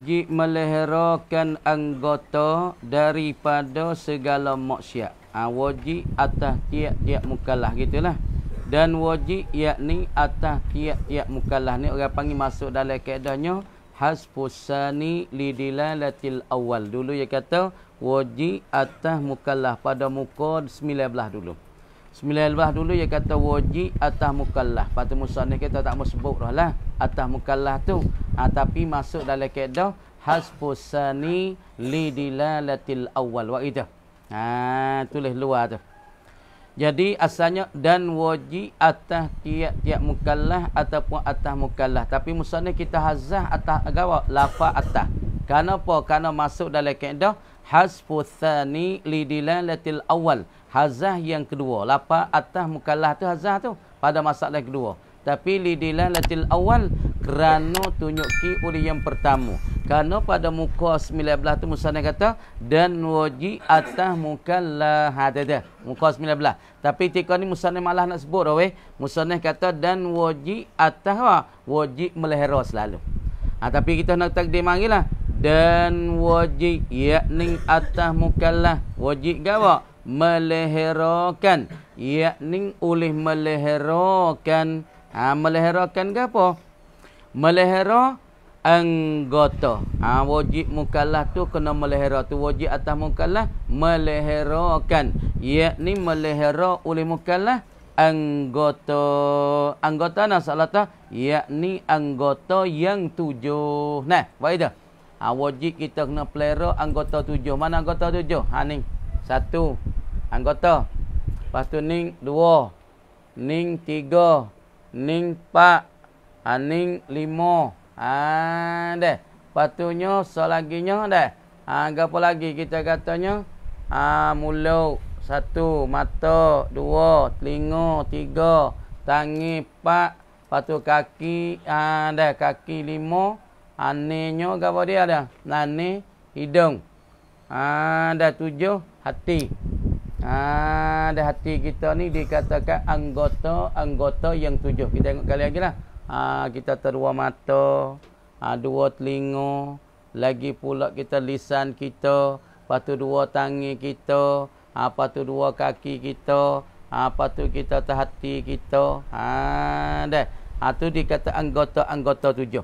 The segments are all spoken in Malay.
Bagi meleherakan anggota daripada segala maksiat. Ha, wajib atas tiap-tiap mukalah gitulah. Dan wajib yakni atas tiap-tiap mukalah ni orang panggil masuk dalam kaedahnya hasbusani lidilalatil awal. Dulu dia kata wajib atas mukalah pada muka 19 dulu. 19 dulu dia kata wajib atas mukalah. Patut musannif kita tak mau sebut dah lah atas mukallah tu ha, tapi masuk dalam kaedah hasbusani lidilalatil awal wa idah ha tulis luar tu jadi asalnya dan wajib atas tiap-tiap mukallah ataupun atas mukallah. tapi musanna kita hazah atas agawa lafa atas kenapa kerana masuk dalam kaedah hasbusani lidilalatil awal hazah yang kedua lafa atas mukallah tu hazah tu pada masalah kedua tapi lidilah latil awal kerana tunjuki oleh yang pertama kerana pada muka belah tu Musa musanna kata dan waji atah muka la hadada muka belah. tapi tika ni Musa musanna malah nak sebut dah weh musanna kata dan waji atah waji meleheros lalu. ha, tapi kita nak takdim marilah dan waji yakni atah mukallah waji gawa meleherakan yakni oleh meleherakan Ha, meleherakan ke apa? Meleherah anggota. Ha, wajib mukallah tu kena meleherah tu. Wajib atas mukallah meleherakan. ni meleherah oleh mukallah anggota. Anggota nak salah tak? Yakni anggota yang tujuh. Nah, buat itu. Ha, wajib kita kena pelera anggota tujuh. Mana anggota tujuh? Ha, ni. Satu. Anggota. Lepas tu ni dua. ning tiga ning pak, aning ah, limo ha deh patunya selaginya deh ha gapo lagi kita katanya ha mulu satu mata dua telinga tiga tangi pak, patu kaki ha deh kaki limo anenyo gapo dia ada nane hidung ha ada tujuh hati ada ah, hati kita ni dikatakan anggota-anggota yang tujuh. Kita tengok kali lagi lah. Ha, kita terdua mata, ha, dua telinga, lagi pula kita lisan kita, lepas tu dua tangi kita, ha, lepas tu dua kaki kita, ha, lepas tu kita terhati kita. Ha, dah. Ha, tu dikata anggota-anggota tujuh.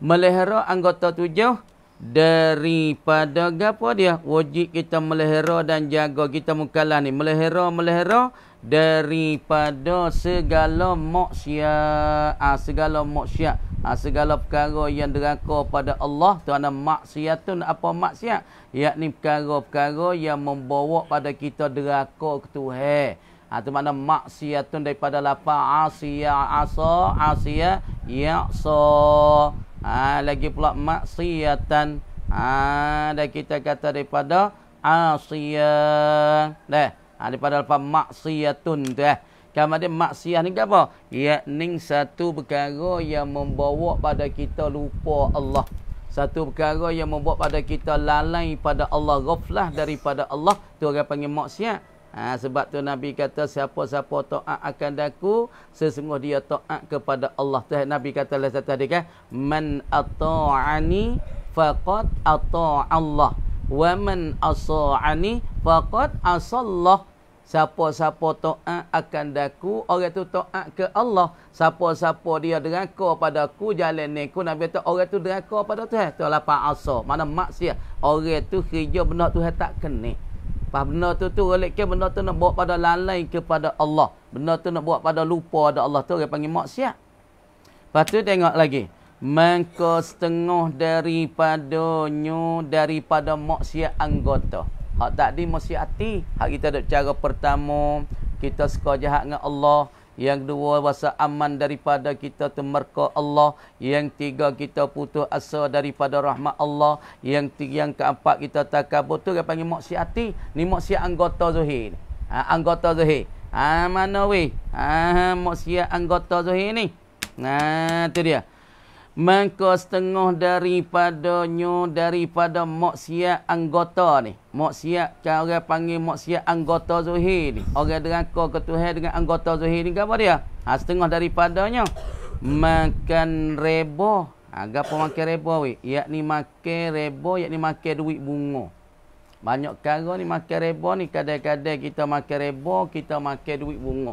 Melihara anggota tujuh, daripada gapo dia wajib kita melihara dan jaga kita mukalah ni melihara melihara daripada segala maksiat ha, segala maksiat ha, segala perkara yang deraka pada Allah tu ana maksiatun apa maksiat yakni perkara-perkara yang membawa pada kita deraka ke Tuhan ha, tu makna maksiatun daripada lapa asia asa asia so ha, lagi pula maksiatan ha, dan kita kata daripada asiyah dah ha, daripada apa maksiatun tu eh kemudian maksiat ni apa ya ning satu perkara yang membawa pada kita lupa Allah satu perkara yang membuat pada kita lalai pada Allah ghaflah daripada Allah tu orang panggil maksiat Ha, sebab tu Nabi kata siapa-siapa taat akan daku sesungguh dia taat kepada Allah Tuhan Nabi kata lah tadi hadis kan man ata'ani faqad ata'a Allah wa man asa'ani faqad asallah siapa-siapa taat akan daku orang tu taat ke Allah siapa-siapa dia deraka padaku jalan ni ku Nabi kata orang tu deraka pada Tuhan tu lapar asa mana maksiat orang tu kerja benda Tuhan tak kenal Pas benda tu tu oleh relikkan benda tu nak buat pada lalai kepada Allah. Benda tu nak buat pada lupa ada Allah tu dia panggil maksiat. Pastu tengok lagi. Maka setengah daripada nyu daripada maksiat anggota. Hak tadi maksiat hati. Hak kita ada cara pertama. Kita suka jahat dengan Allah. Yang kedua rasa aman daripada kita termerka Allah. Yang tiga kita putus asa daripada rahmat Allah. Yang tiga, yang keempat kita takabur tu dia panggil maksiati. Ni maksiat anggota zahir. Ha, anggota zahir. Ha, mana weh? Ha, maksiat anggota zahir ni. Nah, ha, tu dia. Maka setengah daripadanya, daripada maksiat anggota ni. Maksiat, cara panggil maksiat anggota Zuhir ni. Orang deraka ke Tuhan dengan anggota Zuhir ni, apa dia? Ha, setengah daripadanya, makan reba. Ha, apa makan reba, weh? Yakni makan Ia ni makan duit bunga. Banyak cara ni makan reba ni. Kadang-kadang kita makan reba, kita makan duit bunga.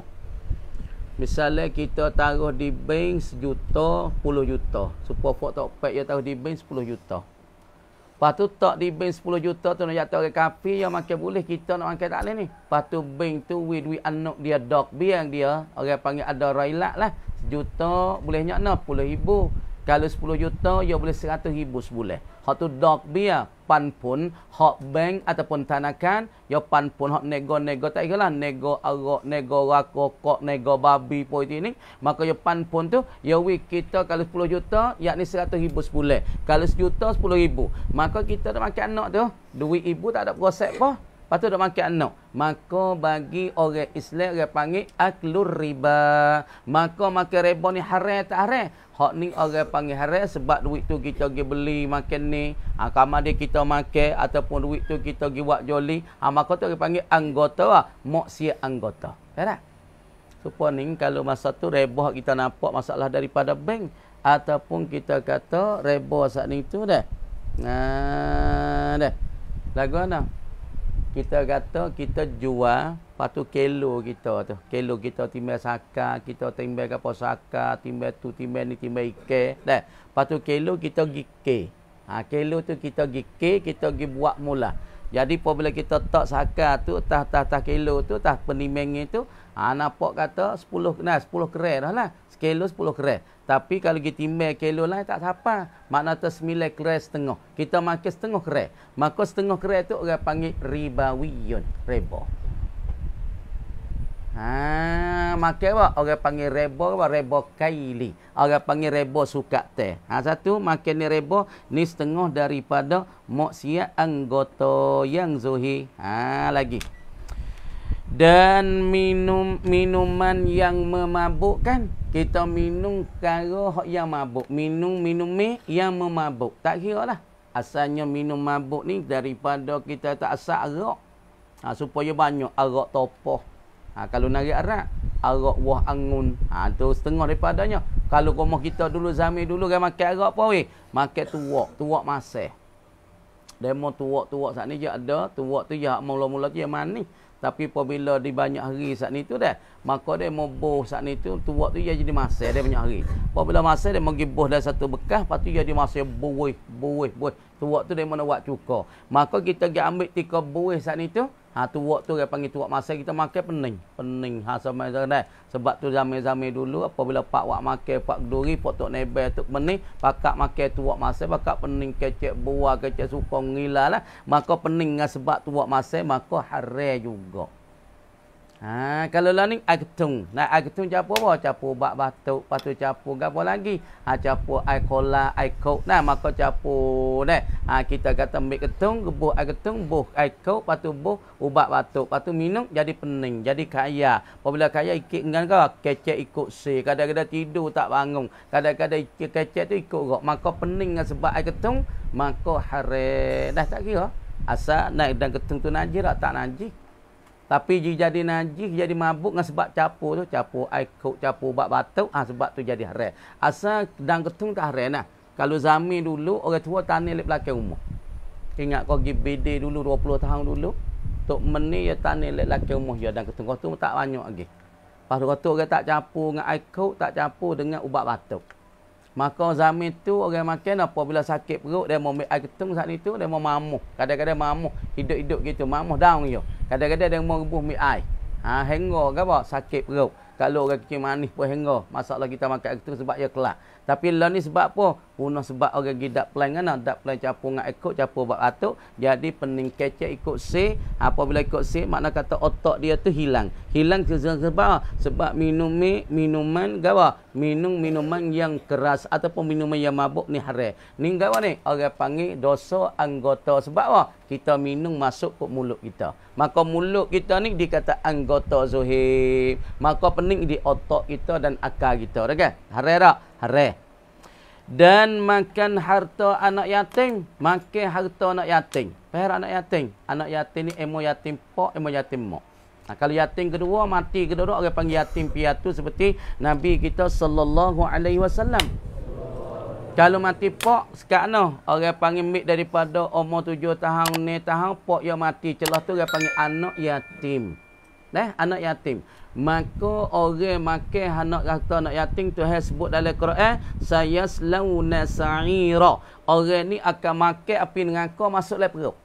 Misalnya kita taruh di bank sejuta, puluh juta. Supaya folk tak pek, dia taruh di bank sepuluh juta. Lepas tu tak di bank sepuluh juta tu nak jatuh ke kapi, yang makin boleh kita nak angkat tak boleh ni. Lepas tu bank tu, we duit anak dia, dog biang dia, orang panggil ada railak lah. Sejuta boleh nyakna, puluh ribu. Kalau sepuluh juta, dia ya boleh seratus ribu sebulan hak tu dok bia pan pun hak bank ataupun tanakan yo pan pun hak nego-nego tak ikalah nego arok nego rakok, nego babi poi ini maka yo pan pun tu yo wi kita kalau 10 juta yakni 100 ribu sebulan kalau 1 juta 10 ribu maka kita nak makan anak tu duit ibu tak ada gosek apa Lepas tu dia makan anak. Maka bagi orang Islam, orang panggil aklur riba. Maka makan riba ni haram tak haram? Hak ni orang panggil haram sebab duit tu kita pergi beli makan ni. Ha, kamar dia kita makan ataupun duit tu kita pergi buat joli. Ha, maka tu orang panggil anggota lah. Moksia anggota. Faham Supaya ni kalau masa tu reboh kita nampak masalah daripada bank. Ataupun kita kata reboh saat ni tu dah. Nah, dah. Lagu anak kita kata kita jual patu kilo kita tu kilo kita timbal saka kita timbang apa saka timbal tu timbal ni timbang ke, dah patu kilo kita gike ha kilo tu kita gike kita gi buat mula jadi apabila kita tak saka tu tah tah tah kilo tu tah penimbang itu Ha, nampak kata 10 kena 10 kereh, dah lah. Sekilo 10 kereh. Tapi kalau kita timbal kilo lain tak apa. Makna tu 9 kereh setengah. Kita makan setengah kereh. Maka setengah kereh tu orang panggil ribawiyun. Reba. Ha, makan apa? Orang panggil reba apa? Reba kaili. Orang panggil reba suka teh. Ha, satu makan ni reba. Ni setengah daripada maksiat anggota yang zuhi. Ha, Lagi dan minum minuman yang memabukkan kita minum kalau yang mabuk minum minum mi yang memabuk tak kira lah asalnya minum mabuk ni daripada kita tak asal arak ha, supaya banyak arak topoh ha, kalau narik arak arak wah angun ha, setengah daripadanya kalau rumah kita dulu zamir dulu kita makan arak apa weh makan tuak tuak masih demo tuak tuak saat ni je ada tuak tu ya mula-mula tu yang manis tapi apabila di banyak hari saat ni tu dah, maka dia meboh saat ni tu, tu waktu dia jadi masa dia banyak hari. Apabila masa dia mau menggiboh dari satu bekas, lepas tu dia jadi masa buih, buih, buih. Tu waktu dia mana buat cukur. Maka kita pergi ambil tiga buih saat ni tu, Ha tu wak tu dia panggil tuak masa kita makan pening. Pening ha sama sama eh. Sebab tu zaman-zaman dulu apabila pak wak makan pak duri, pak tok nebel tok pening, pakak makan tuak masa pakak pening kecek buah kecek sukong ngilalah. Eh. Maka pening dengan sebab tuak masa maka haram juga. Ha, kalau lah ni agtung. Nak agtung capur apa? Capur bak batuk. Lepas tu capur apa lagi? Ha, capur air kola, air coke. Nah, maka capur ni. Ha, kita kata ambil ketung, buh air ketung, buh air coke. Lepas tu buh ubat batuk. Lepas tu minum jadi pening. Jadi kaya. Apabila kaya ikut dengan kau, kecek ikut si. Kadang-kadang tidur tak bangun. Kadang-kadang kecek tu ikut kau. Maka pening dengan sebab air ketung. Maka hari. Dah tak kira. Asal naik dan ketung tu najir tak najir. Tapi dia jadi najis, jadi mabuk dengan sebab capur tu. capu air kuk, capu bak batuk. Ha, sebab tu jadi haram. Asal dan ketung tak haram lah. Kalau zami dulu, orang tua tanil di belakang rumah. Ingat kau pergi BD dulu, 20 tahun dulu. Tok meni ya tanil di belakang rumah ya, je. Dan ketung kau tu tak banyak lagi. Pasal kau tu orang tak capu dengan air kuk, tak capu dengan ubat batuk. Maka zamin tu orang makan apabila sakit perut dia mau ambil air ketung saat itu dia mau mamuh. Kadang-kadang mamuh hidup-hidup gitu mamuh daun dia. Kadang-kadang dia mau rebus mi air. Ha hengo ke apa sakit perut. Kalau orang kecil manis pun hengo masalah kita makan air ketung sebab dia kelak. Tapi lah ni sebab apa? Puno sebab orang gi dak plan kan dak plan capung ngak ikut capu bab atuk jadi pening kecek ikut se apabila ikut se makna kata otak dia tu hilang hilang sebab sebab minum minuman gawa minum minuman yang keras ataupun minuman yang mabuk ni haram ni gawa ni orang panggil dosa anggota sebab apa kita minum masuk ke mulut kita maka mulut kita ni dikata anggota zuhib maka pening di otak kita dan akal kita dah kan haram tak haram dan makan harta anak yatim makan harta anak yatim per anak yatim anak yatim ni emo yatim pok emo yatim mak nah, kalau yatim kedua mati kedua orang panggil yatim piatu seperti nabi kita sallallahu alaihi wasallam kalau mati pok sekakno orang panggil mik daripada umur 7 tahun ni tahun pok yang mati celah tu orang panggil anak yatim Nah, eh, anak yatim. Maka orang makan anak kata anak yatim tu hai sebut dalam Quran, saya sayaslauna sa'ira. Orang ni akan makan api dengan neraka masuk dalam perut.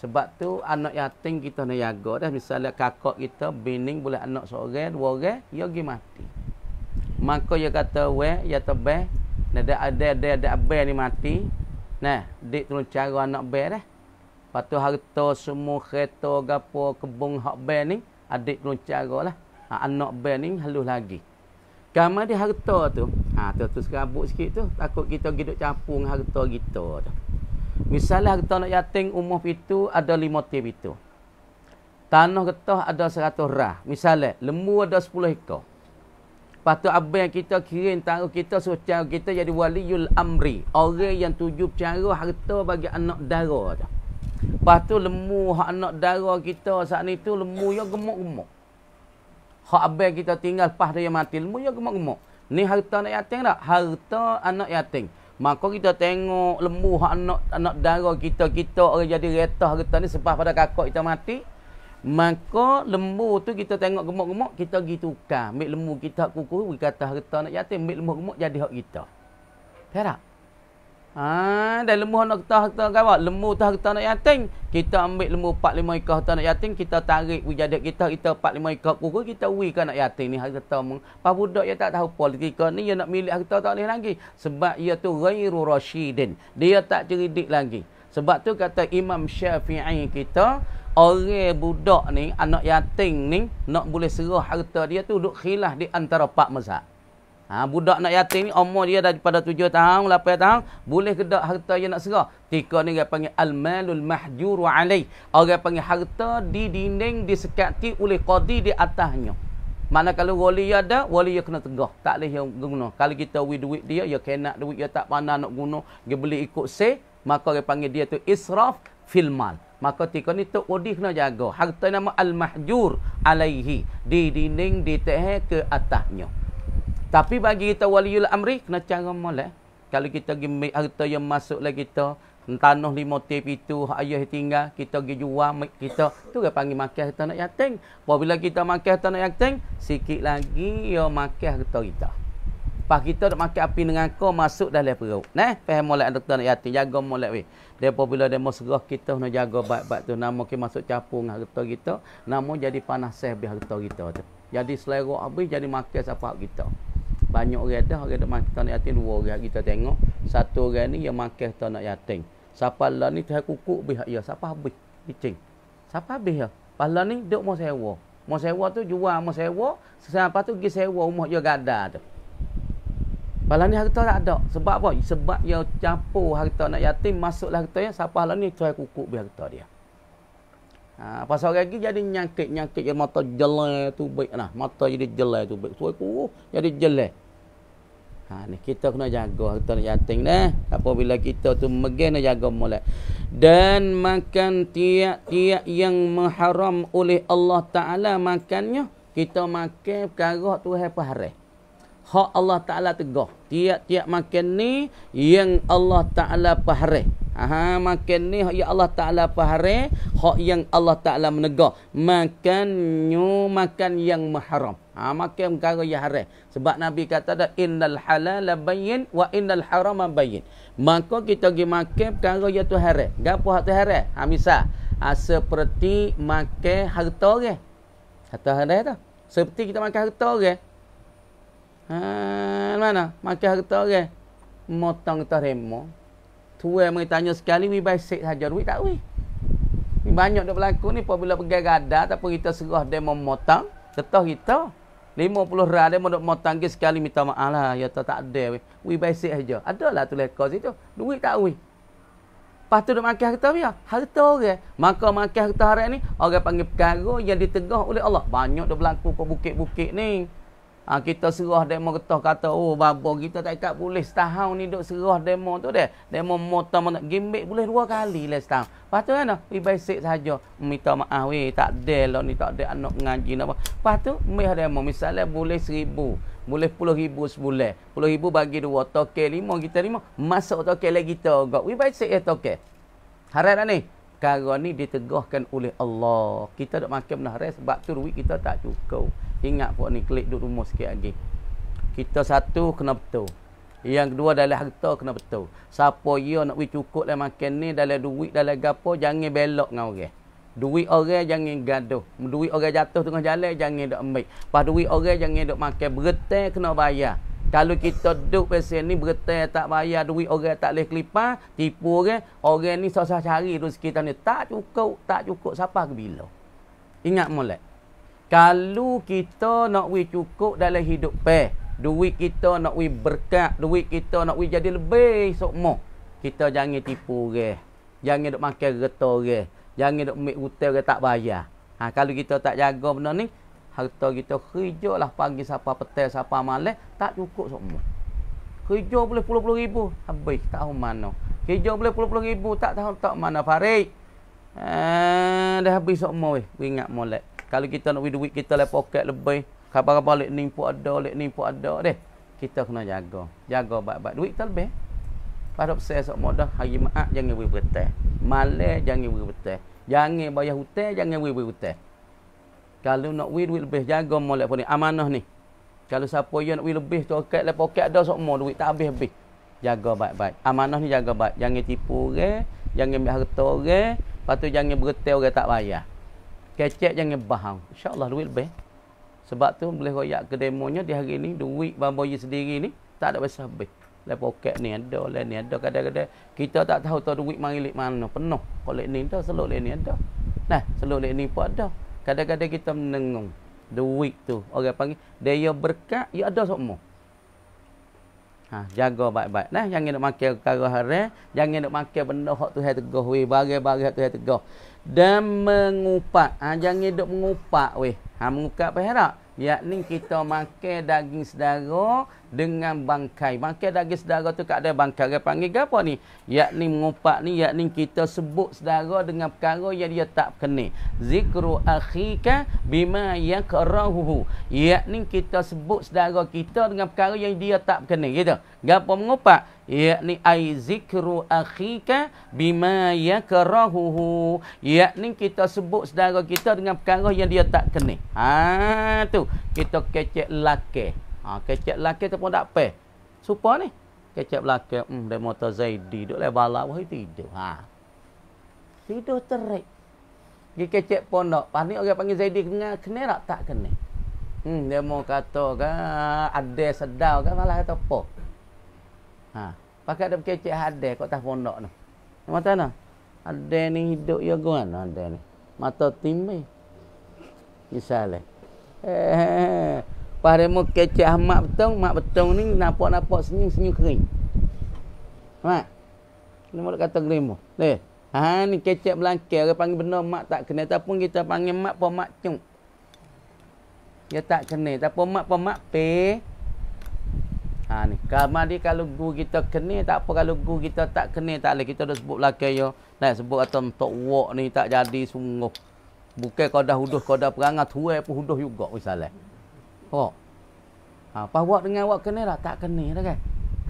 Sebab tu anak yatim kita nak jaga dah. Misalnya kakak kita bining boleh anak seorang, dua orang, dia pergi mati. Maka dia kata, we, ya dia terbaik. Nah, ada, ada, ada, ada, ni mati. ada, ada, ada, ada, ada, ada, ada, Lepas tu harta semua kereta gapo kebun hak ben ni adik keluncara lah. Ha, anak ben ni halus lagi. Kamu di harta tu, ha tu tu serabut sikit tu takut kita giduk campur dengan harta kita tu. Misalnya harta anak yatim umur itu ada lima tip itu. Tanah getah ada seratus rah. Misalnya, lembu ada sepuluh ekor. Lepas tu abang kita kirim taruh kita suruh kita jadi waliul amri. Orang yang tuju cara harta bagi anak darah tu. Lepas tu lemu hak nak darah kita saat ni tu lemu ya gemuk-gemuk. Hak abang kita tinggal pas dia mati lemu ya gemuk-gemuk. Ni harta anak yatim tak? Harta anak yatim. Maka kita tengok lemu hak anak anak darah kita kita orang jadi retah harta ni sebab pada kakak kita mati. Maka lemu tu kita tengok gemuk-gemuk kita pergi tukar. Ambil lemu kita kukuh, kata harta anak yatim, ambil lemu gemuk jadi hak kita. Tak tak? Ha, dan lembu nak kita harta gawat, lembu tu harta nak yatim, kita ambil lembu 4 5 ekor harta nak yatim, kita tarik wujadat kita, kita 4 5 ekor kuku kita wi ke nak yatim ni harta meng. Pak budak dia tak tahu politik ni dia nak milik harta tak boleh lagi sebab ia tu ghairu rasyidin. Dia tak cerdik lagi. Sebab tu kata Imam Syafi'i kita, orang budak ni anak yatim ni nak boleh serah harta dia tu duk khilaf di antara pak mazhab. Ha, budak nak yatim ni, umur dia daripada tujuh tahun, lapan tahun, boleh ke tak harta dia nak serah? Tika ni dia panggil al-malul mahjur wa'alaih. Orang panggil harta di dinding, di sekati oleh qadi di atasnya. Mana kalau wali dia ada, wali dia kena tegah. Tak boleh dia guna. Kalau kita beri duit dia, dia kena duit, dia tak pandai nak guna. Dia beli ikut se, maka dia panggil dia tu israf fil mal. Maka tika ni tu qadi kena jaga. Harta nama al-mahjur alaihi. Di dinding, di teher ke atasnya. Tapi bagi kita waliul amri, kena cara malah. Kalau kita pergi ambil harta yang masuklah kita, tanah lima tip itu, ayah tinggal, kita pergi jual, kita, tu dia panggil makan harta anak yatim. Apabila kita makan harta anak yatim, sikit lagi dia makan harta kita. Lepas kita nak makan api dengan kau, masuk dalam perut. Nah, faham molek doktor anak yatim, jaga molek we. Dia apabila dia mau serah kita, nak jaga baik-baik tu. Nama kita masuk capung dengan harta kita, nama jadi panas seh harta kita tu. Jadi selera habis, jadi makan siapa kita banyak orang dah orang dah makan tanah yatim dua orang kita tengok satu orang ni yang makan tanah yatim siapa lah ni tak kukuk bih ya siapa habis kicing siapa habis ya pasal ni dok mau sewa mau sewa tu jual mau sewa sesapa tu pergi sewa rumah dia gada tu pasal ni harta tak ada sebab apa sebab dia campur harta anak yatim masuklah harta yang siapa lah ni tak kukuk bih harta dia Ha, pasal lagi jadi nyakit-nyakit yang mata jelai tu baik Nah, Mata jadi jelai tu baik. Suai kuruh jadi jelai. Ha, ni kita kena jaga harta anak yatim dah. Apabila kita tu megeh nak jaga molek. Dan makan tiak-tiak yang mengharam oleh Allah Taala makannya, kita makan perkara Tuhan paharam. Hak Allah Taala tegah. tiak-tiak makan ni yang Allah Taala paharam. Aha, makan ni ya Allah Ta'ala pahare, hak yang Allah Ta'ala menegak. Makan nyu, makan yang mahram. Ha, makan perkara yang haram. Sebab Nabi kata dah, innal halal bayin wa innal haram bayin. Maka kita pergi makan perkara yang tu haram. Gapa hak tu haram? Ha, misal, ha, seperti makan harta orang. Harta haram tu. Seperti kita makan harta orang. Ha, mana? Makan harta orang. Motong tu Tuan mari tanya sekali we buy set saja duit tak we. Ni banyak dok berlaku ni apabila pegang gada tapi kita serah demo mau motang, tetah kita 50 ral dia mau dok motang ke sekali minta maaf lah ya tak ada we. We buy set saja. Adalah tu lekor situ. Duit tak we. Lepas tu dia makan harta dia. Harta orang. Maka makan harta hari ni. Orang panggil perkara yang ditegah oleh Allah. Banyak dia berlaku kat bukit-bukit ni. Ha, kita serah demo kata, kata oh babo kita tak ikat boleh setahun ni dok serah demo tu deh, Demo motor mana gimbik boleh dua kali lah setahun. Lepas kan we basic saja minta maaf we eh, tak ada lah ni tak ada anak ngaji nak apa. tu meh demo misalnya boleh seribu boleh puluh ribu sebulan. Puluh ribu bagi dua toke lima kita lima masuk toke lagi kita agak. We basic ya toke. Harap ni perkara ni ditegahkan oleh Allah. Kita dok makan menahrai sebab tu duit kita tak cukup. Ingat pun ni klik duduk rumah sikit lagi. Kita satu kena betul. Yang kedua dalam harta kena betul. Siapa ia nak wih cukup dalam makan ni dalam duit dalam gapo jangan belok dengan orang. Duit orang jangan gaduh. Duit orang jatuh tengah jalan jangan dok ambil. Pas duit orang jangan dok makan bertel kena bayar. Kalau kita duduk pasal ni bertel tak bayar duit orang tak boleh kelipas, tipu orang, orang ni susah cari ni tak cukup, tak cukup siapa ke bila. Ingat molek. Kalau kita nak we cukup dalam hidup pe, duit kita nak we berkat, duit kita nak we jadi lebih sokmo. Kita jangan tipu orang. Jangan duk makan reta orang. Jangan duk ambil hutang orang tak bayar. Ha, kalau kita tak jaga benda ni, harta kita kerja lah pagi siapa petai, siapa malam, tak cukup sokmo. Kerja boleh puluh-puluh ribu, habis tahu mana. Kerja boleh puluh-puluh ribu, tak tahu tak mana Farid. Eh, dah habis sokmo weh, ingat molek. Kalau kita nak duit kita le poket lebih, kabar-kabar lek ni pun ada, lek ni pun ada deh. Kita kena jaga. Jaga baik-baik duit kita lebih. Pada saya sok modah hari maat jangan beri betah. Malah jangan beri betah. Jangan bayar hutang, jangan beri beri hutang. Kalau nak wi duit lebih jaga molek pun ni amanah ni. Kalau siapa yang nak wi lebih tu okat le poket ada sok mo duit tak habis-habis. Jaga baik-baik. Amanah ni jaga baik. Jangan tipu orang, jangan ambil harta orang, lepas jangan beritah orang tak bayar. Kecek jangan faham. InsyaAllah duit lebih. Sebab tu boleh royak ke demonya di hari ni. Duit bamboyi sendiri ni. Tak ada besar habis. Lain poket ni ada. Lain ni ada. Kadang-kadang kita tak tahu tahu duit marilik mana. Penuh. kalau ni ada. Seluk lain ni ada. Nah. Seluk lain ni pun ada. Kadang-kadang kita menengung. Duit tu. Orang panggil. Dia berkat. Ya ada semua. Ha, jaga baik-baik. Nah, jangan nak makan perkara haram, jangan nak makan benda hak Tuhan tegah weh, barang-barang hak Tuhan tegah. Dan mengupat. Ha, jangan duk mengupat weh. Ha, mengupat apa Yakni kita makan daging sedara dengan bangkai. Makan daging sedara tu kat ada bangkai. Dia panggil apa ni? Yakni mengupak ni. Yakni kita sebut sedara dengan perkara yang dia tak kena. Zikru akhika bima yakrahuhu. Yakni kita sebut sedara kita dengan perkara yang dia tak kena. Gitu. Gapa mengupak? yakni ai zikru akhika bima yakrahuhu yakni kita sebut saudara kita dengan perkara yang dia tak kenal. ha tu kita kecek laki ha kecek laki tu pun tak apa supa ni kecek laki hmm dia motor zaidi duk le balak wahai tidur ha tidur terik Ki kecek pondok Pani orang panggil zaidi kena kena tak tak kena Hmm, dia mau kata kan ada sedau kan malah kata apa. Ha. Pakai ada kecek hade kok tah pondok tu. Yang mata mana? Ada ni hidup ya gua ana ada ni. Mata timi. Misale. Eh. Pare mo kecek Ahmad betung, mak betong ni nampak-nampak senyum-senyum kering. Mak. Ni mo kata gremo. Leh. Ha ni kecek belangke orang panggil benda mak tak kena ataupun kita panggil mak pun mak cung. Dia tak kena tapi mak pun mak pe. Pay Ha ni, kalau dia kalau gu kita kena tak apa kalau gu kita tak kena tak boleh kita dah sebut belakang yo. Nak sebut atom tok wak ni tak jadi sungguh. Bukan kau dah huduh kau dah perangai tuai pun huduh juga misalnya. Oh. Ha, apa buat dengan awak kena lah? Tak kena lah kan?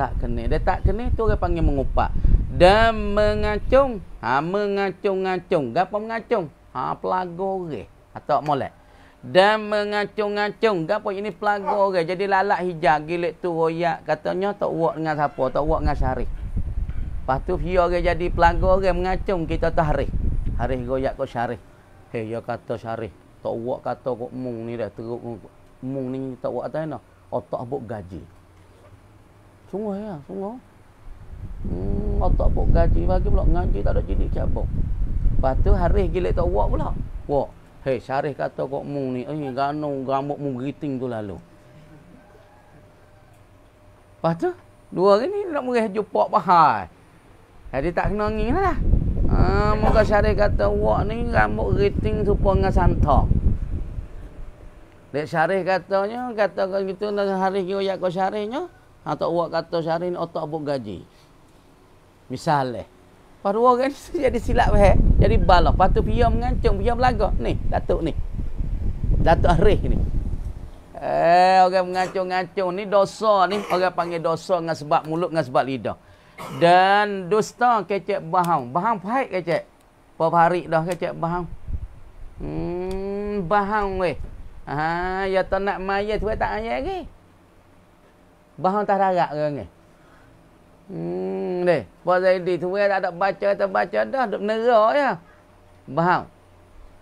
Tak kena. Dia tak kena tu orang panggil mengupak. Dan mengacung. Ha, mengacung acung Gapa mengacung? Ha, pelagor orang. Atau boleh? dan mengacung-acung gapo ini pelaga orang okay. jadi lalak hijau gile tu royak katanya tak buat dengan siapa tak buat dengan syarif lepas tu dia orang jadi pelaga orang okay. mengacung kita tahrih hari royak ko syarif hei dia kata syarif tak buat kata kok mung ni dah teruk mung ni tak buat atas nah otak buk gaji sungguh ya sungguh hmm, otak buk gaji bagi pula ngaji tak ada jadi cabok lepas tu harih gilek tak buat pula buat Hei, Syarif kata kok mu ni, eh, gano gamuk mu geriting tu lalu. Lepas tu, dua hari ni nak murah jumpa pahal. Jadi tak kena angin lah. Ah, muka Syarif kata, wak ni rambut geriting supaya dengan santok. Dek Syarif katanya, kata kalau gitu dengan hari ni ayat kau Syarifnya, atau ah, wak kata Syarif ni otak buk gaji. Misalnya. Eh. Paru orang tu jadi silap eh. Jadi balah. Lepas tu pia mengancung. Pia belaga. Ni. Datuk ni. Datuk Arif ni. Eh. Orang mengancung-ngancung. Ni dosa ni. Orang panggil dosa dengan sebab mulut. Dengan sebab lidah. Dan dusta kecek bahang. Bahang pahit kecek. Berapa dah kecek bahang. Hmm. Bahang weh. Ha, ya tak nak maya tu tak ayah lagi. Bahang tak darat ke Hmm ni. Pak Zaidi tu dia ada baca tak baca dah duk nerak ya. Faham?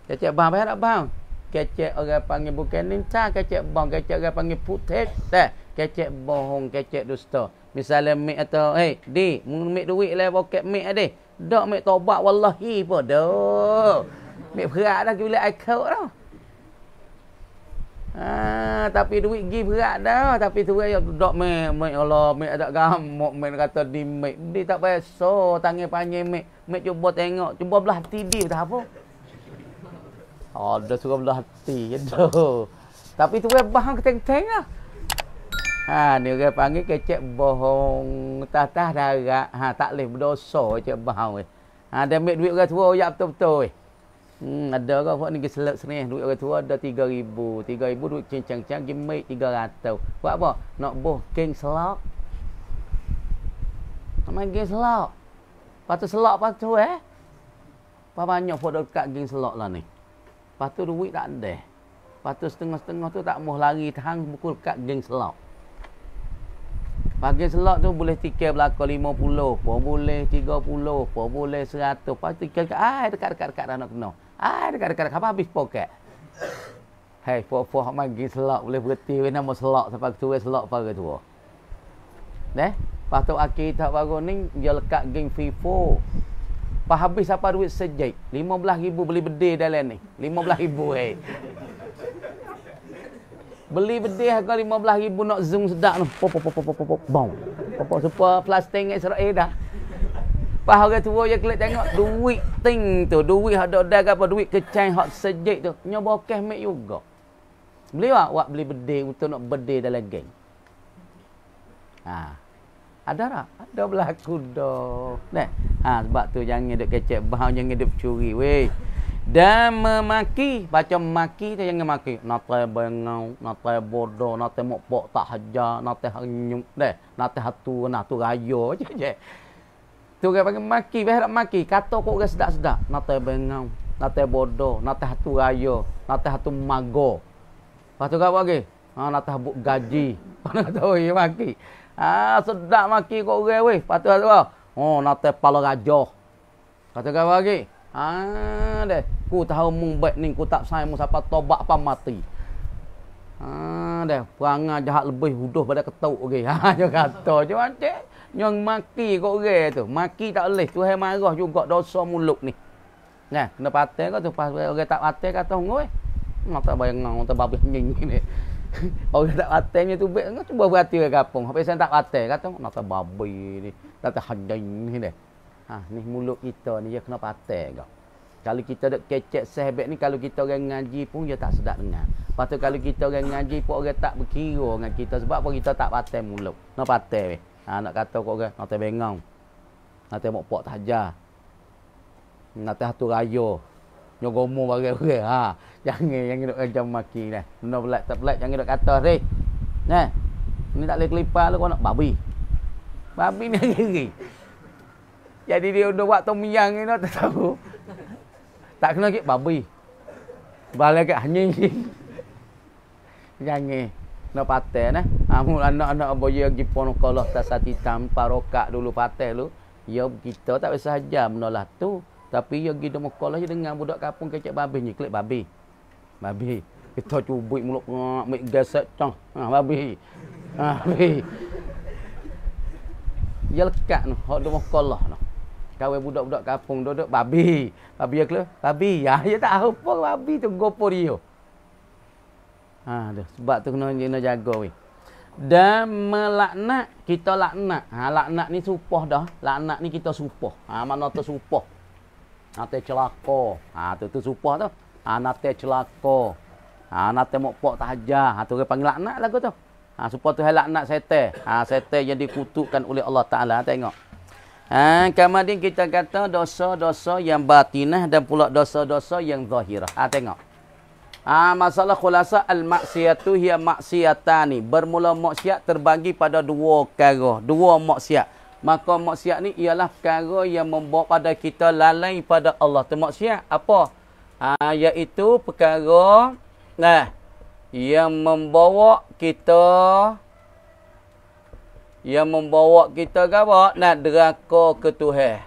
Kecek bang payah tak faham. Kecek orang panggil bukan ninta, kecek bang, kecek orang panggil putih. Dah, kecek bohong, kecek dusta. Misalnya mik atau hey, di, mik duit lah poket mik ade. Dak mik tobat wallahi pun dah. Mik berat dah bila aku dah. Ah, tapi duit gi berat dah. Tapi tu ayo dok me, me Allah, me ada gamuk, me kata di me. Dia tak payah so tangan panjang me. Me cuba tengok, cuba belah TV dah apa. Ada oh, suka belah hati tu. Tapi tu ayo bahang ke teng-teng lah. Ha, ni orang panggil kecek bohong tatah darat. Ha, tak boleh berdosa kecek bahang. Ha, dia ambil duit orang tua, ya betul-betul. Eh. Hmm, ada ke buat ni ke selat serih duit orang tua ada 3000. 3000 duit cincang-cincang gi mai 300. Buat apa? Nak boh king selak. Sama king selak. Patu selak patu eh. Apa banyak foto dekat king selak lah ni. Patu duit tak ada. Patu setengah-setengah tu tak mau lari tang pukul kat geng selak. Pagi selak tu boleh tiket belakang 50, pun boleh 30, pun boleh 100. Patu tiket kat ai ah, dekat-dekat dekat dah nak kena. No. Ah, dekat-dekat apa habis poket. Hai, puak-puak mai selak boleh berhenti we nama selak sampai ketua selak pada tua. Neh, patu aki tak baru ni dia lekat geng FIFO. Pa habis siapa duit sejak 15000 beli bedil dalam ni. 15000 eh. Beli bedil harga 15000 nak zoom sedak tu. Pop pop pop pop pop bom. Pop pop super plastik Israel dah. Pas orang tua je kelak tengok duit ting tu, duit hak dok dak apa duit kecang hak sejik tu. Nyoba kes mek juga. Beli wak, wak beli bede untuk nak bede dalam geng. Ha. Ada tak? Ada berlaku dah. Nah, ha sebab tu jangan dok kecek bau jangan dok curi weh. Dan memaki, baca maki tu jangan maki. Nata bengau, nata bodoh, nata mokpok tak hajar, nata hanyum. Nata hatu, nata raya je je. Tu orang panggil maki, biar nak maki. Kata kau orang sedak-sedak. Nata bengau, nata bodoh, nata hatu raya, nata hatu mago. Lepas kau apa lagi? Ha, nata habuk gaji. Mana tahu dia ya, maki. Ha, sedak maki kau orang, weh. Lepas kau apa? Oh, nata pala raja. kata kau apa lagi? Ha, deh. Ku tahu mung baik ni, ku tak sayang mung siapa tobak apa mati. Ha, deh. Perangai jahat lebih huduh pada ketuk, okey. Ha, dia kata. Cuma, cik. Yang maki kok re tu. Maki tak boleh. Tuhan marah juga dosa muluk ni. Nah, kena patah kau tu. Pas orang tak patah kata hong kau eh. Nak tak bayang nak tak babih nyinyi ni. Orang tak patah ni tu. be, Kau cuba berhati ke kapung. Habis saya tak patah kata hong. Nak tak babih ni. Tak tak hadang ni dah. Ha, ni mulut kita ni dia kena patah kau. Kalau kita dok kecek sahabat ni kalau kita orang ngaji pun dia tak sedap dengar. Pastu kalau kita orang ngaji pun orang tak berkira dengan kita sebab apa kita tak patah muluk, Nak patah weh. Ha, nak kata kau orang, nanti bengang. Nanti mak pak tajar. Nanti hatu raya. Nyogomo bagai orang. Ha, jangan, jangan nak macam maki lah. Benda pelat, tak pelat, jangan nak kata ni. Nah, ni tak boleh kelipar lah, kau nak babi. Babi ni lagi. Jadi dia udah buat tom yang ni, tak tahu. Tak kena kik babi. Balik kat hanyi. Jangan nak patah nah. Amu ah, anak-anak boya pergi pon kalah tasat tanpa parokak dulu patah lu. Ya kita tak bisa saja menolak tu. Tapi ya pergi demo kalah ya, dengan budak kampung kecek babi ni klik babi. Babi. Kita cubik mulut ngak mik gasak cang. Ha ah, babi. Ha babi. Ya lekat nu hok demo kalah nu. Kawai budak-budak kampung duduk babi. Babi ya klik babi. Ya ya tak apa babi tu gopor dia. Ha tu sebab tu kena kena jaga weh. Dan melaknat kita laknat. Ha laknat ni supah dah. Laknat ni kita supah. Ha mana tu supah? Nate celako, Ha tu tu supah tu. Ha nate celaka. Ha nate mok pok tahaja. Ha tu panggil laknat lagu tu. Ha supah tu laknat setan. Ha setan yang dikutukkan oleh Allah Taala ha, tengok. Ha kemudian kita kata dosa-dosa yang batinah dan pula dosa-dosa yang zahirah. Ha tengok. Ah ha, masalah khulasa al maksiatu hiya maksiatani. Bermula maksiat terbagi pada dua perkara, dua maksiat. Maka maksiat ni ialah perkara yang membawa pada kita lalai pada Allah. Tu maksiat apa? Ah ha, iaitu perkara nah yang membawa kita yang membawa kita ke apa? Nak deraka ke Tuhan.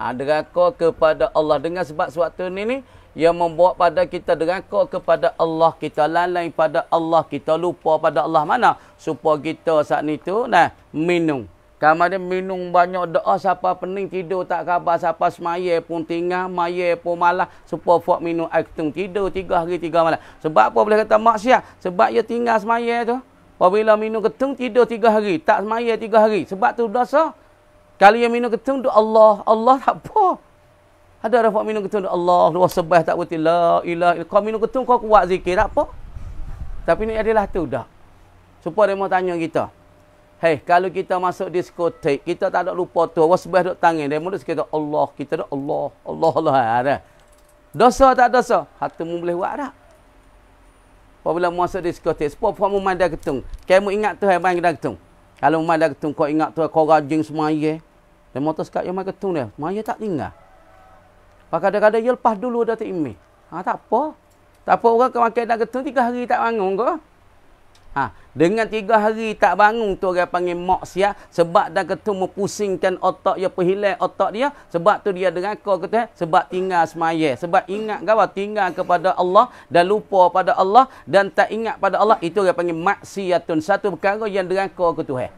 Ha, deraka kepada Allah. Dengan sebab suatu ni ni, yang membuat pada kita deraka kepada Allah kita lalai pada Allah kita lupa pada Allah mana supaya kita saat ni tu nah minum kalau dia minum banyak doa siapa pening tidur tak khabar siapa semaya pun tinggal maya pun malah supaya fuak minum air ketung tidur tiga hari tiga malam sebab apa boleh kata maksiat sebab ia tinggal semaya tu apabila minum ketung tidur tiga hari tak semaya tiga hari sebab tu dosa kalau yang minum ketung tu Allah Allah tak apa ada rafak minum ketum Allah luar sebah tak betul La ilah ilah Kau minum ketum kau kuat zikir tak apa Tapi ni adalah tu dah Supaya dia mau tanya kita Hei kalau kita masuk diskotik Kita tak ada lupa tu Luar sebah duk tangan Dia mula sekitar Allah Kita dah Allah Allah Allah ha, ada. Dosa tak dosa Hati mu boleh buat tak Apabila masuk diskotik Sebab kau memandai ketum Kamu ingat tu Yang mana ketum Kalau memandai ketum Kau ingat tu Kau rajin semua ye Dia mau tersekat Yang mana ketum dia Semua tak tinggal Pak kadang-kadang dia lepas dulu Dato' imeh. Ha, tak apa. Tak apa orang kau makan nak ketung tiga hari tak bangun kau. Ha, dengan tiga hari tak bangun tu orang panggil maksiat sebab dah ketung mempusingkan otak dia perhilai otak dia sebab tu dia dengan kau kata eh. sebab tinggal semaya sebab ingat kau tinggal kepada Allah dan lupa pada Allah dan tak ingat pada Allah itu orang panggil maksiatun satu perkara yang dengan kau ke Tuhan. Eh.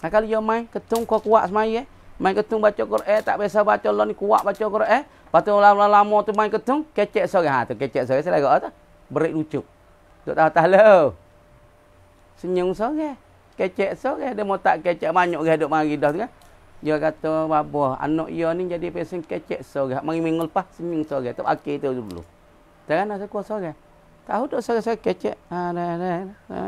Ha, kalau dia main ketung kau kuat semaya main ketung baca Quran eh, tak biasa baca Allah ni kuat baca Quran eh. lepas tu lama-lama tu main ketung kecek sore ha tu kecek sore saya lagak tu berik lucu tak tahu tak lo senyum sore kecek sore dia mau tak kecek banyak ke duk mari dah tu kan dia kata babo anak ia ya ni jadi pesen kecek sore mari mengul pas senyum sore tu akhir tu dulu tak ana sekuat sore tahu kan, tak sore-sore kecek ha ha ha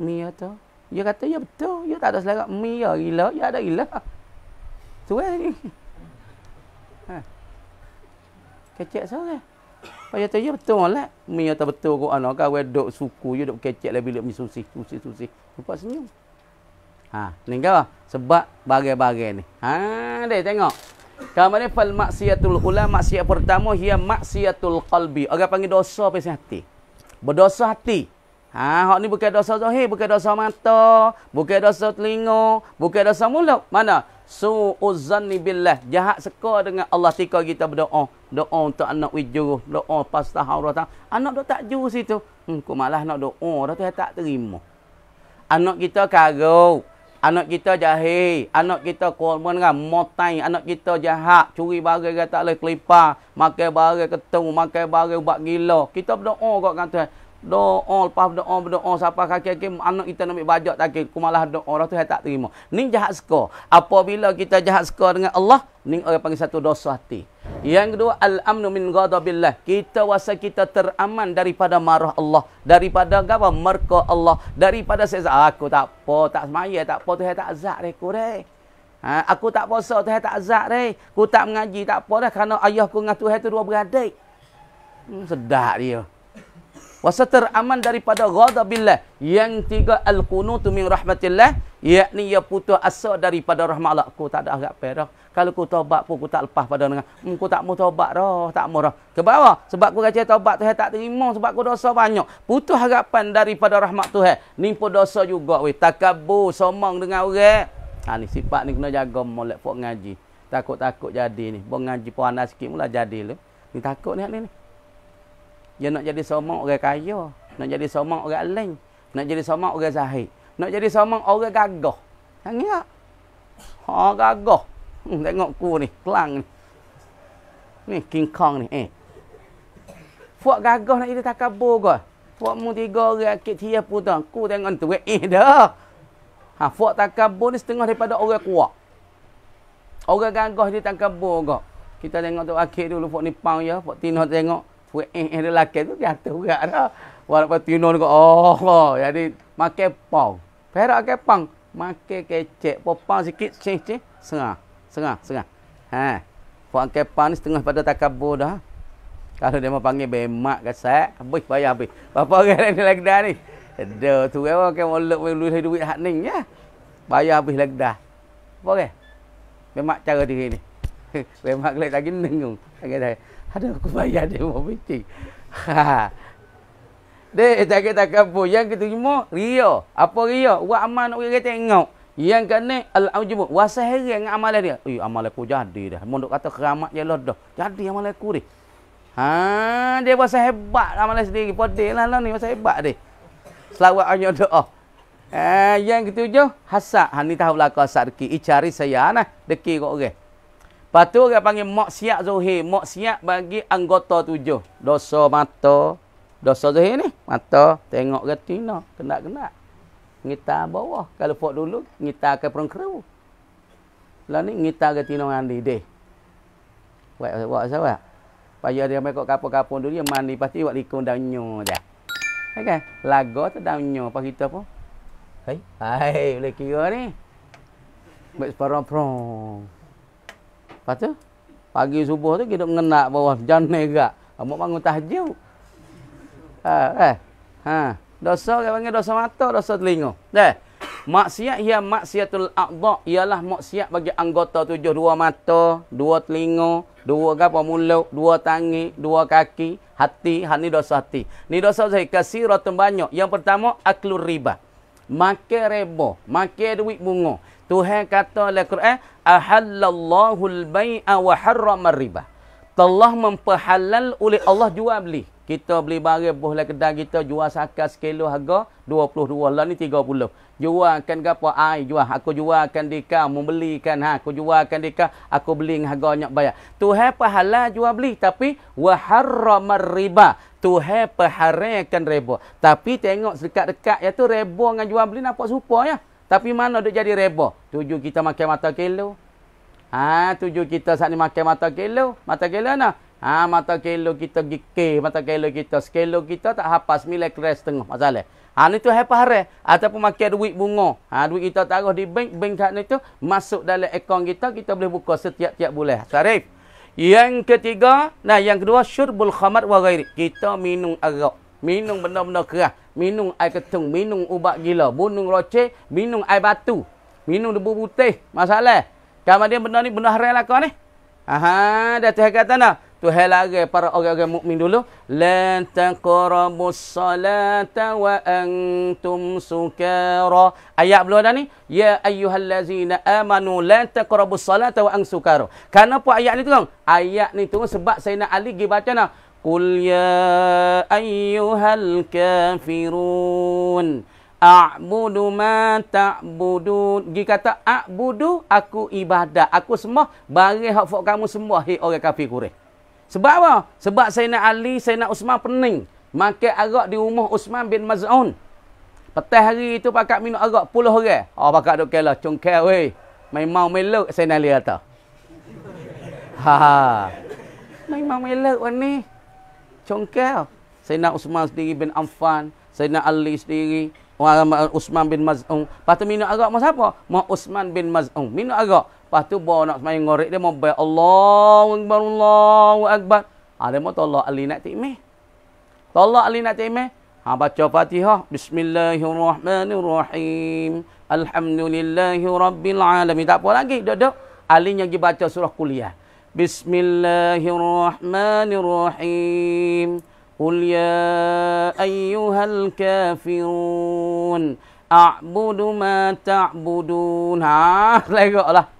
mi atau dia kata, ya betul. Ya tak ada selerak. Mi, ya gila. Ya ada gila. Suai eh, ni. Ha. Kecek sorang. Eh. Pak kata, ya betul lah. Mi, ya tak betul kau anak. Kau duduk suku. Dia duduk kecek lah bilik. Mi susi, susi, susi. Lupa senyum. Ha, ni kau sebab bagai-bagai ni. Ha, deh tengok. Kamu ni fal maksiatul ula maksiat pertama hia maksiatul qalbi. Orang panggil dosa pesan hati. Berdosa hati. Ha, hak ni bukan dosa zahir, bukan dosa mata, bukan dosa telinga, bukan dosa mulut. Mana? Su'uz zanni billah. Jahat seka dengan Allah tika kita berdoa. Doa untuk anak wujud, doa pasta haurah. Anak dok tak ju situ. Hmm, ku malah nak doa, dah tu tak terima. Anak kita karo, anak kita jahil, anak kita korban kan, motai, anak kita jahat, curi barang kata tak boleh kelipar, makai barang ketung, makai barang buat gila. Kita berdoa kok kan doa lepas doa berdoa siapa kaki kaki anak kita nak bajak tak kaki kumalah doa orang tu saya tak terima ni jahat suka apabila kita jahat suka dengan Allah ni orang panggil satu dosa hati yang kedua al amnu min ghadabillah kita wasa kita teraman daripada marah Allah daripada gapa merka Allah daripada saya ah, aku tak apa tak semaya tak apa tu saya tak azab reku rek Ha, aku tak puasa tu tak azab rei. Aku tak mengaji tak apalah kerana ayah aku dengan Tuhan tu dua beradik. Hmm, sedap dia. Wasatir aman daripada ghadabillah. Yang tiga al-kunutu min rahmatillah. Yakni ia putus asa daripada rahmat Allah. Aku tak ada agak perah. Kalau aku taubat pun aku tak lepas pada dengan. Hmm, aku tak mau taubat dah. Tak mau roh Sebab apa? Sebab aku kacau taubat tu saya tak terima. Sebab aku dosa banyak. Putus harapan daripada rahmat tu. Ni pun dosa juga. Weh. Takabur, somong dengan orang. Ha, ni sifat ni kena jaga molek pun ngaji. Takut-takut jadi ni. Bawa ngaji pun anak sikit mula jadi lah. Ni takut ni ni. ni dia nak jadi somak orang kaya, nak jadi somak orang lain, nak jadi somak orang zahir, nak jadi somak orang gagah. Kan ya? Ha gagah. Hmm, tengok ku ni, kelang ni. Ni King Kong ni eh. Fuak gagah nak jadi takabur ke? Fuak mu tiga orang kek tiap pun Ku tengok tu eh, eh dah. Ha fuak takabur ni setengah daripada orang kuat. Orang gagah dia takabur ke? Kita tengok tu akhir dulu Fok ni pau ya, Fok tinoh tengok puing eh, yang lelaki tu jatuh juga dah. Walaupun tino ni oh, oh, jadi makan pau. Perak ke pang, makan kecek, popang sikit, cing, cing, sengah, sengah, sengah. Ha. Puan kepang ni setengah pada takabur dah. Kalau dia mau panggil bemak ke sak, habis bayar habis. Berapa orang ni lagi dah ni? Aduh, tu dia mau kan mulut boleh lulus duit hak ni, ya. Bayar habis lagi dah. Apa orang? Bemak cara diri ni. bemak lagi tak gini, tengok ada aku bayar dia buat meeting. Ha. Dia eh, tak kita apa. Yang kita terima, ria. Apa ria? Buat aman nak kata tengok. Yang kena, al ajib wasa heri dengan amalan dia. Eh, amalan aku jadi dah. Mereka kata keramat je lah dah. Jadi amalan aku ni. Ha, dia wasa hebat amalan sendiri. Podek lah lah ni, wasa hebat dia. Selawat hanya doa. Eh, yang ketujuh, hasad. Ha, ni tahu belakang hasad deki. Icari saya, nah. Deki kok orang. Okay. Lepas tu orang panggil maksiat zuhir. Maksiat bagi anggota tujuh. Dosa mata. Dosa zuhir ni. Mata tengok retina. Kena-kena. Ngita bawah. Kalau pot dulu, ngita ke perang lah keru. Lepas ni, ngita retina mandi. Deh. Buat sebab apa? Paya dia main kat kapur-kapur dulu, dia mandi. Pasti buat likung dan nyur dia. Okay. Kan? Lagu tu dan nyur. Apa kita apa? Hai, hai, boleh kira ni. Buat separang-perang. Lepas tu, pagi subuh tu kita mengenak bawah janai gak. Kamu bangun tahajud. Ha, eh. Ha. Dosa kan panggil dosa mata, dosa telinga. Dah. Eh, maksiat ia maksiatul a'dha ialah maksiat bagi anggota tujuh dua mata, dua telinga, dua gapo mulut, dua tangi, dua kaki, hati, hani dosa hati. Ni dosa saya kasiratun banyak. Yang pertama aklur riba makan reba, makan duit bunga. Tuhan kata dalam Quran, ahallallahu al-bai'a wa harrama riba. Telah memperhalal oleh Allah jual beli. Kita beli barang buhlah kedai kita jual sakas sekilo harga 22 lah ni 30. Jualkan ke apa? Ai jual. Aku jualkan di kau membelikan ha. Aku jualkan di kau aku beli harga nak bayar. Tuhan pahala jual beli tapi wa harramar riba. Tuhan perharakan riba. Tapi tengok dekat-dekat ya tu riba dengan jual beli nampak serupa ya. Tapi mana dia jadi riba? tuju kita makan mata kilo. Ha tujuh kita saat ni makan mata kilo. Mata kilo nah. Ha, mata kelo kita gike, mata kelo kita sekilo kita tak hapas milik kres tengah masalah. Ha ni tu hepa hare ataupun makan duit bunga. Ha duit kita taruh di bank, bank kat ni tu masuk dalam akaun kita, kita boleh buka setiap-tiap bulan. Sarif. Yang ketiga, nah yang kedua syurbul khamat wa ghairi. Kita minum arak, minum benda-benda keras, minum air ketung, minum ubat gila, bunung roce, minum air batu, minum debu putih, masalah. Kamu dia benda ni benda haram lah kau ni. Aha, dah tu kata Tuhan lagi, para orang-orang mukmin dulu la taqrabus salata wa antum sukara. Ayat belum ada ni? Ya ayyuhallazina amanu la taqrabus salata wa antum sukara. Kenapa ayat ni tolong? Ayat ni tolong sebab saya nak alih pergi baca nak. Qul ya ayyuhal kafirun a'budu ma ta'budun. Gi kata a'budu aku ibadah. Aku semua bagi hak kamu semua hai orang kafir Quraisy. Sebab apa? Sebab Sayyidina Ali, Sayyidina Usman pening. Makan arak di rumah Usman bin Maz'un. Petai hari itu pakak minum arak puluh orang. Oh, pakak duk kelah. Cungkel, wey. Main mau meluk, Sayyidina Ali kata. Ha, ha. Main mau meluk, wan ni. Cungkel. Sayyidina Usman sendiri bin Amfan. Sayyidina Ali sendiri. Orang Usman bin Maz'un. Lepas tu minum arak mau siapa? Mau Usman bin Maz'un. Minum arak. Lepas tu bawa nak semain ngorek dia mau bayar Allahu Akbar Allahu Akbar. Ha dia mau tolak Ali nak timih. Tolak Ali nak timih. Ha baca Fatihah Bismillahirrahmanirrahim. Alhamdulillahi Tak apa lagi duduk. Ali yang pergi baca surah kuliah. Bismillahirrahmanirrahim. Qul ya ayyuhal kafirun. A'budu ma ta'budun. Ha, lagu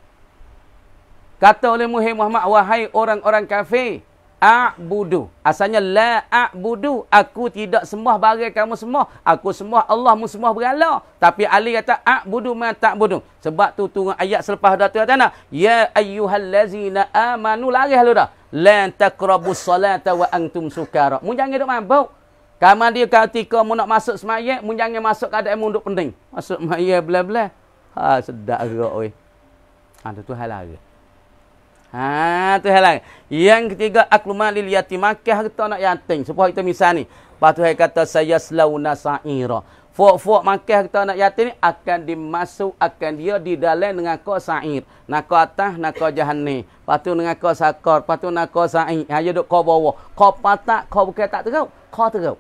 Kata oleh Muhyi Muhammad wahai orang-orang kafir, a'budu. Asalnya la a'budu, aku tidak semua bagai kamu semua. Aku semua Allah mu semua berhala. Tapi Ali kata a'budu ma ta'budu. Sebab tu turun ayat selepas dah tu tanah. Ya ayyuhallazina amanu lari halu dah. La taqrabus salata wa antum sukara. Mu jangan duk mabuk. Kamu dia ketika kamu nak masuk semayat, mu jangan masuk keadaan mu duk pening. Masuk semayat bla bla. Ha sedak gerak weh. Ha, tu tu hal lari. Ha tu halang. Yang ketiga akluma lil yatim makah harta anak yatim. Sebab kita misal ni. Pastu hai kata saya slauna saira. fok fuak makah kita anak yatim ni akan dimasuk akan dia di dalam dengan ko sa'ir. Nak Nako atas nako jahanni. Pastu dengan ko sakor, pastu nako sa'i. Ha ya duk kau bawah. Kau patak Kau bukan tak tahu. Ko tahu.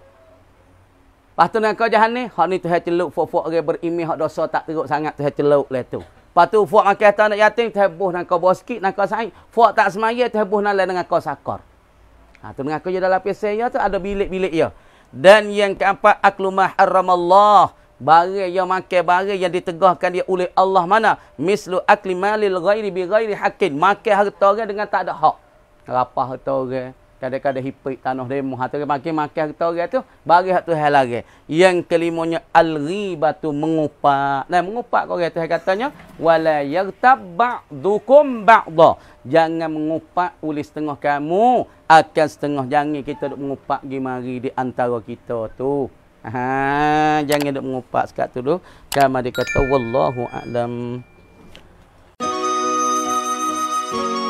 Pastu dengan ko jahanni, hak ni tu hai celuk fok fok orang berimi hak dosa tak teruk sangat lah tu hai celuk le tu. Lepas tu fuak akhir tahun nak yatim, terhebuh nak kau bawa sikit, nak kau saing. Fuak tak semaya, terhebuh nak lain dengan kau sakar. Ha, tu dengan aku je dalam pesan ya tu ada bilik-bilik ya. Dan yang keempat, aklu mahram Allah. Bari yang makan, bari yang ditegahkan dia oleh Allah mana? Mislu akli malil ghairi bi ghairi hakin. Makan harta orang dengan tak ada hak. Rapah harta orang kadang-kadang hipit tanah demo hatu makin makin kata orang tu bagi hatu hal lagi yang kelimonya al-riba mengupak nah mengupak kau kata katanya wala yartab ba'dukum ba'dha jangan mengupak uli setengah kamu akan setengah jangan kita duk mengupak gimari di antara kita tu ha jangan duk mengupak sekat tu tu kama dia wallahu a'lam